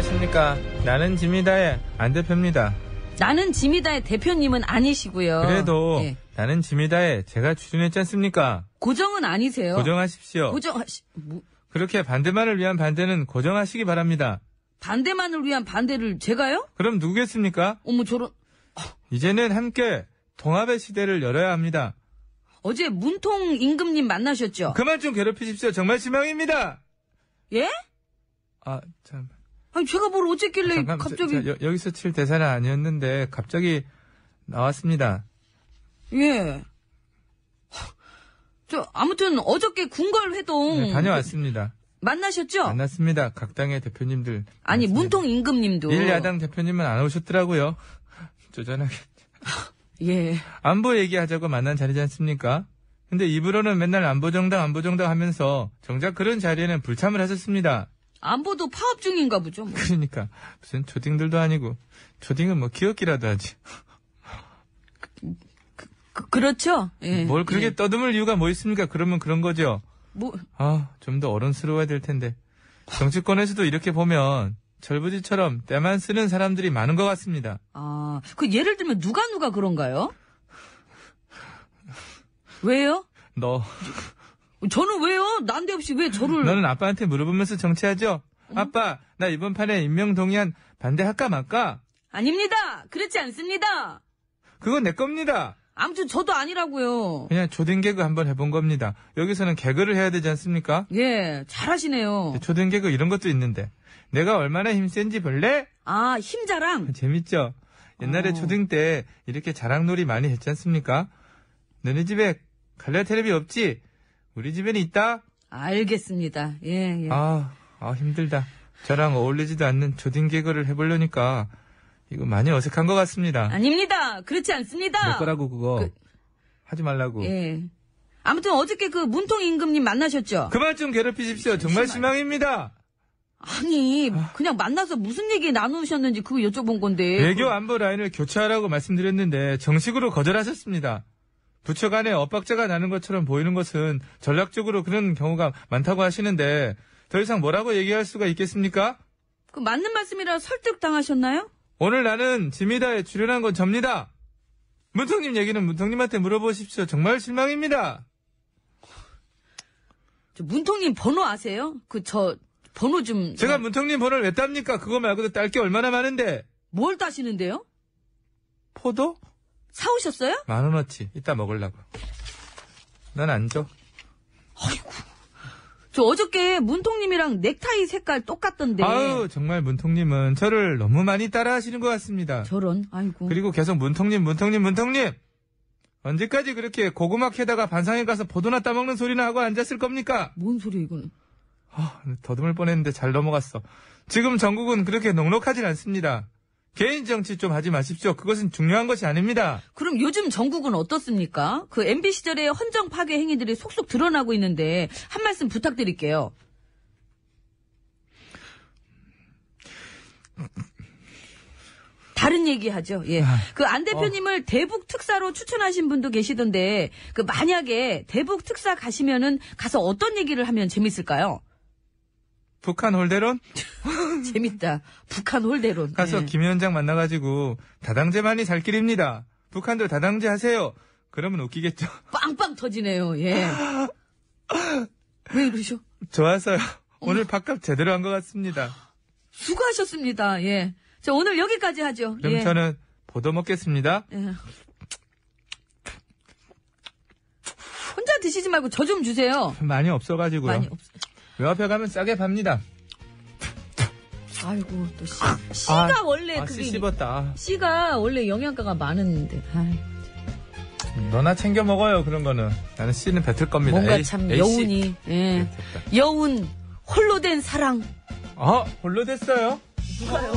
안녕하십니까. 나는 지미다의 안 대표입니다. 나는 지미다의 대표님은 아니시고요. 그래도 예. 나는 지미다의 제가 출연했지 않습니까? 고정은 아니세요. 고정하십시오. 고정하시, 아, 뭐, 그렇게 반대만을 위한 반대는 고정하시기 바랍니다. 반대만을 위한 반대를 제가요? 그럼 누구겠습니까? 어머, 저런. 이제는 함께 통합의 시대를 열어야 합니다. 어제 문통 임금님 만나셨죠? 그만 좀 괴롭히십시오. 정말 실망입니다. 예? 아, 참. 아니 제가 뭘 어쨌길래 잠깐, 갑자기 저, 저, 여, 기서칠 대사는 아니었는데 갑자기 나왔습니다. 예. 저 아무튼 어저께 궁궐 회동 네, 다녀왔습니다. 만나셨죠? 만났습니다. 각 당의 대표님들. 아니 만났습니다. 문통 임금님도. 일야당 대표님은 안 오셨더라고요. 조전하게. 예. 안보 얘기하자고 만난 자리지 않습니까? 근데 입으로는 맨날 안보정당 안보정당 하면서 정작 그런 자리에는 불참을 하셨습니다. 안보도 파업 중인가 보죠. 뭐. 그러니까 무슨 조딩들도 아니고 조딩은 뭐 기억기라도 하지. 그, 그 렇죠 예. 뭘 그렇게 예. 떠듬을 이유가 뭐 있습니까? 그러면 그런 거죠. 뭐? 아, 좀 더 어른스러워야 될 텐데. 정치권에서도 이렇게 보면 절부지처럼 때만 쓰는 사람들이 많은 것 같습니다. 아, 그 예를 들면 누가 누가 그런가요? 왜요? 너. 저는 왜요? 난데없이 왜 저를. 너는 아빠한테 물어보면서 정치하죠? 어? 아빠, 나 이번 판에 임명동의안 반대할까 말까? 아닙니다. 그렇지 않습니다. 그건 내 겁니다. 아무튼 저도 아니라고요. 그냥 조등 개그 한번 해본 겁니다. 여기서는 개그를 해야 되지 않습니까? 예, 잘하시네요. 조등 개그 이런 것도 있는데. 내가 얼마나 힘센지 볼래? 아, 힘자랑? 재밌죠? 옛날에 어. 초등 때 이렇게 자랑놀이 많이 했지 않습니까? 너네 집에 갈래 텔레비 없지? 우리 집엔 있다. 알겠습니다. 예, 예. 아, 아 힘들다. 저랑 어울리지도 않는 조딩 개그를 해보려니까 이거 많이 어색한 것 같습니다. 아닙니다. 그렇지 않습니다. 내 거라고 그거 그- 하지 말라고. 예. 아무튼 어저께 그 문통 임금님 만나셨죠? 그만 좀 괴롭히십시오. 정말 실망입니다. 아니, 그냥 만나서 무슨 얘기 나누셨는지 그거 여쭤본 건데. 외교 안보 라인을 교체하라고 말씀드렸는데 정식으로 거절하셨습니다. 부처 간에 엇박자가 나는 것처럼 보이는 것은 전략적으로 그런 경우가 많다고 하시는데 더 이상 뭐라고 얘기할 수가 있겠습니까? 그 맞는 말씀이라 설득당하셨나요? 오늘 나는 지미다에 출연한 건 접니다. 문통님 얘기는 문통님한테 물어보십시오. 정말 실망입니다. 저 문통님 번호 아세요? 그 저 번호 좀 제가 문통님 번호를 왜 땁니까? 그거 말고도 딸 게 얼마나 많은데 뭘 따시는데요? 포도? 사오셨어요? 만 원어치. 이따 먹으려고. 난안 줘. 아이고. 저 어저께 문통님이랑 넥타이 색깔 똑같던데. 아우, 정말 문통님은 저를 너무 많이 따라 하시는 것 같습니다. 저런, 아이고. 그리고 계속 문통님, 문통님, 문통님! 언제까지 그렇게 고구마 캐다가 반상에 가서 보도나 따먹는 소리나 하고 앉았을 겁니까? 뭔 소리, 이건. 아, 더듬을 뻔했는데 잘 넘어갔어. 지금 전국은 그렇게 넉넉하진 않습니다. 개인 정치 좀 하지 마십시오. 그것은 중요한 것이 아닙니다. 그럼 요즘 전국은 어떻습니까? 그 MB 시절의 헌정 파괴 행위들이 속속 드러나고 있는데 한 말씀 부탁드릴게요. 다른 얘기하죠. 예. 아, 그안 대표님을 어. 대북 특사로 추천하신 분도 계시던데 그 만약에 대북 특사 가시면은 가서 어떤 얘기를 하면 재밌을까요? 북한 홀대론? 재밌다. 북한 홀대론. 가서 네. 김 위원장 만나가지고 다당제만이 살 길입니다. 북한들 다당제 하세요. 그러면 웃기겠죠. 빵빵 터지네요. 예. 왜그러셔 좋아서요. 오늘 밥값 제대로 한 것 같습니다. 수고하셨습니다. 예. 자, 오늘 여기까지 하죠. 그럼 예. 저는 보도 먹겠습니다. 예. 혼자 드시지 말고 저 좀 주세요. 많이 없어가지고요. 많이 없... 외화표 가면 싸게 팝니다. 아이고 또 씨, 아, 씨가 아, 원래 아, 그게 씹다 씨가 원래 영양가가 많은데. 아이 너나 챙겨 먹어요 그런 거는. 나는 씨는 뱉을 겁니다. 뭔가 에이, 참 에이, 여운이. 예. 여운 홀로 된 사랑. 아 홀로 됐어요? 누가요?